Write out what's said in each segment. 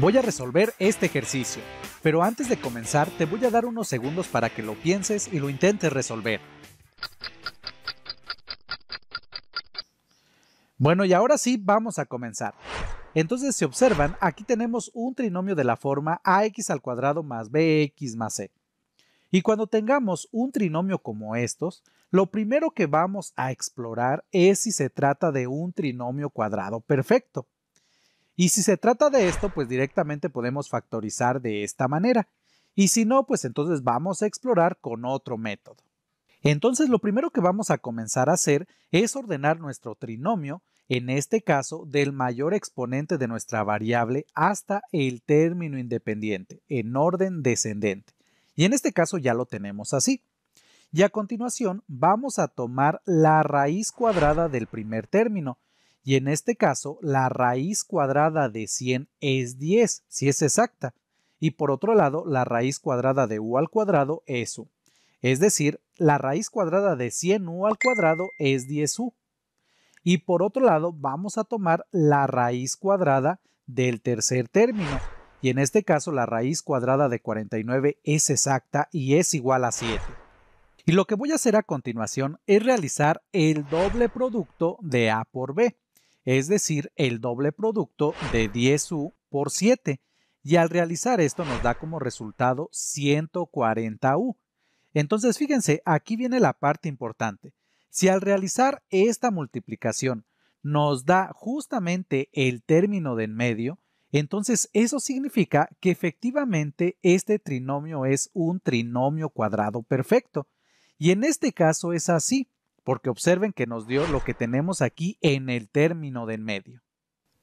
Voy a resolver este ejercicio, pero antes de comenzar te voy a dar unos segundos para que lo pienses y lo intentes resolver. Bueno, y ahora sí vamos a comenzar. Entonces, si observan, aquí tenemos un trinomio de la forma ax al cuadrado más bx más c. Y cuando tengamos un trinomio como estos, lo primero que vamos a explorar es si se trata de un trinomio cuadrado perfecto. Y si se trata de esto, pues directamente podemos factorizar de esta manera. Y si no, pues entonces vamos a explorar con otro método. Entonces lo primero que vamos a comenzar a hacer es ordenar nuestro trinomio, en este caso del mayor exponente de nuestra variable hasta el término independiente, en orden descendente. Y en este caso ya lo tenemos así. Y a continuación vamos a tomar la raíz cuadrada del primer término, y en este caso la raíz cuadrada de 100 es 10, si es exacta, y por otro lado la raíz cuadrada de u al cuadrado es u. Es decir, la raíz cuadrada de 100u al cuadrado es 10u. Y por otro lado vamos a tomar la raíz cuadrada del tercer término, y en este caso la raíz cuadrada de 49 es exacta y es igual a 7. Y lo que voy a hacer a continuación es realizar el doble producto de A por B es decir, el doble producto de 10U por 7. Y al realizar esto nos da como resultado 140U. Entonces, fíjense, aquí viene la parte importante. Si al realizar esta multiplicación nos da justamente el término de en medio, entonces eso significa que efectivamente este trinomio es un trinomio cuadrado perfecto. Y en este caso es así porque observen que nos dio lo que tenemos aquí en el término del medio.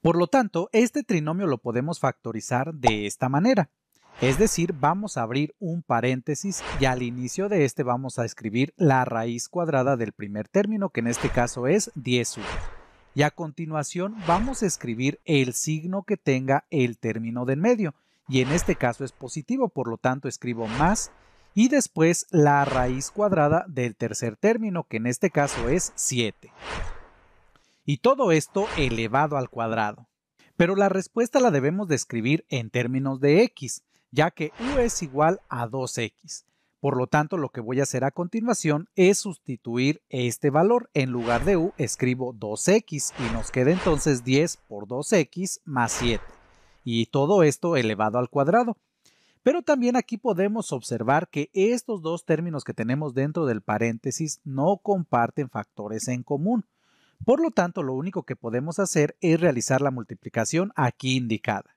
Por lo tanto, este trinomio lo podemos factorizar de esta manera. Es decir, vamos a abrir un paréntesis y al inicio de este vamos a escribir la raíz cuadrada del primer término, que en este caso es 10 u. Y a continuación vamos a escribir el signo que tenga el término del medio, y en este caso es positivo, por lo tanto escribo más y después la raíz cuadrada del tercer término, que en este caso es 7. Y todo esto elevado al cuadrado. Pero la respuesta la debemos describir en términos de x, ya que u es igual a 2x. Por lo tanto, lo que voy a hacer a continuación es sustituir este valor. En lugar de u, escribo 2x y nos queda entonces 10 por 2x más 7. Y todo esto elevado al cuadrado. Pero también aquí podemos observar que estos dos términos que tenemos dentro del paréntesis no comparten factores en común. Por lo tanto, lo único que podemos hacer es realizar la multiplicación aquí indicada.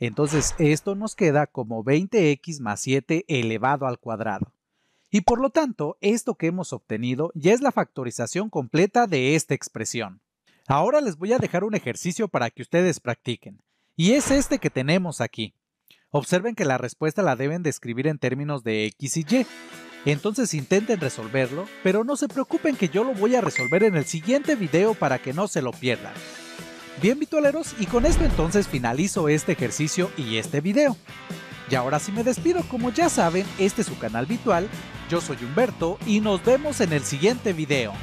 Entonces, esto nos queda como 20x más 7 elevado al cuadrado. Y por lo tanto, esto que hemos obtenido ya es la factorización completa de esta expresión. Ahora les voy a dejar un ejercicio para que ustedes practiquen. Y es este que tenemos aquí. Observen que la respuesta la deben describir en términos de X y Y. Entonces intenten resolverlo, pero no se preocupen que yo lo voy a resolver en el siguiente video para que no se lo pierdan. Bien vitualeros, y con esto entonces finalizo este ejercicio y este video. Y ahora sí me despido, como ya saben, este es su canal virtual. yo soy Humberto y nos vemos en el siguiente video.